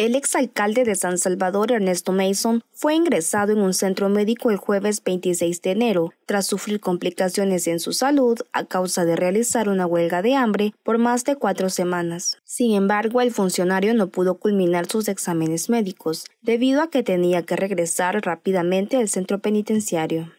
El exalcalde de San Salvador, Ernesto Mason, fue ingresado en un centro médico el jueves 26 de enero, tras sufrir complicaciones en su salud a causa de realizar una huelga de hambre por más de cuatro semanas. Sin embargo, el funcionario no pudo culminar sus exámenes médicos, debido a que tenía que regresar rápidamente al centro penitenciario.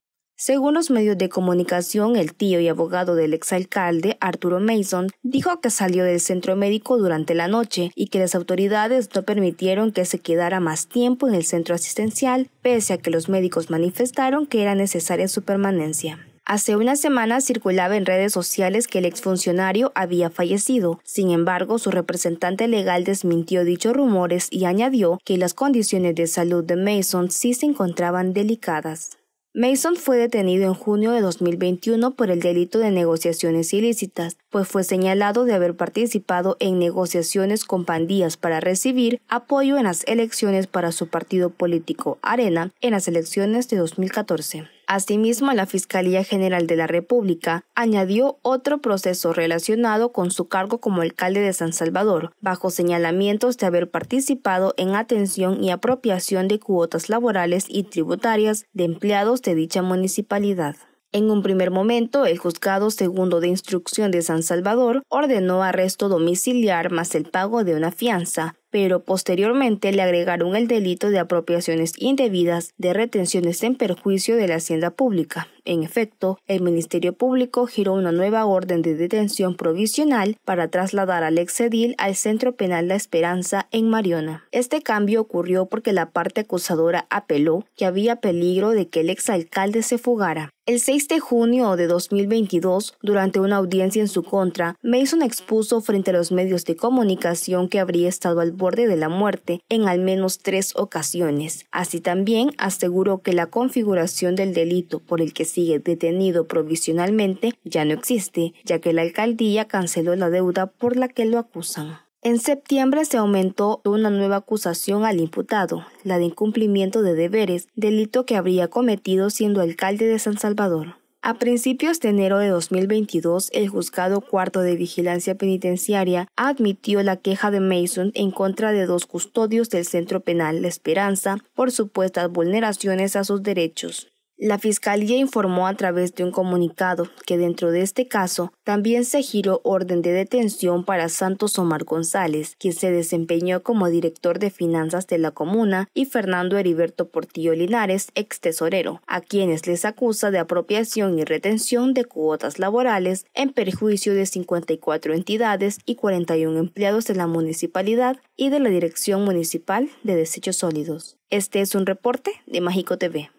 Según los medios de comunicación, el tío y abogado del exalcalde, Arturo Mason, dijo que salió del centro médico durante la noche y que las autoridades no permitieron que se quedara más tiempo en el centro asistencial, pese a que los médicos manifestaron que era necesaria su permanencia. Hace una semana circulaba en redes sociales que el exfuncionario había fallecido. Sin embargo, su representante legal desmintió dichos rumores y añadió que las condiciones de salud de Mason sí se encontraban delicadas. Mason fue detenido en junio de 2021 por el delito de negociaciones ilícitas, pues fue señalado de haber participado en negociaciones con pandillas para recibir apoyo en las elecciones para su partido político Arena en las elecciones de 2014. Asimismo, la Fiscalía General de la República añadió otro proceso relacionado con su cargo como alcalde de San Salvador, bajo señalamientos de haber participado en atención y apropiación de cuotas laborales y tributarias de empleados de dicha municipalidad. En un primer momento, el juzgado segundo de instrucción de San Salvador ordenó arresto domiciliar más el pago de una fianza, pero posteriormente le agregaron el delito de apropiaciones indebidas de retenciones en perjuicio de la hacienda pública, en efecto, el Ministerio Público giró una nueva orden de detención provisional para trasladar al exedil al Centro Penal La Esperanza en Mariona. Este cambio ocurrió porque la parte acusadora apeló que había peligro de que el exalcalde se fugara. El 6 de junio de 2022, durante una audiencia en su contra, Mason expuso frente a los medios de comunicación que habría estado al borde de la muerte en al menos tres ocasiones. Así también aseguró que la configuración del delito por el que sigue detenido provisionalmente ya no existe, ya que la alcaldía canceló la deuda por la que lo acusan. En septiembre se aumentó una nueva acusación al imputado, la de incumplimiento de deberes, delito que habría cometido siendo alcalde de San Salvador. A principios de enero de 2022, el juzgado cuarto de vigilancia penitenciaria admitió la queja de Mason en contra de dos custodios del centro penal La Esperanza por supuestas vulneraciones a sus derechos. La Fiscalía informó a través de un comunicado que dentro de este caso también se giró orden de detención para Santos Omar González, quien se desempeñó como director de finanzas de la comuna, y Fernando Heriberto Portillo Linares, ex tesorero, a quienes les acusa de apropiación y retención de cuotas laborales en perjuicio de 54 entidades y 41 empleados de la municipalidad y de la Dirección Municipal de Desechos Sólidos. Este es un reporte de Mágico TV.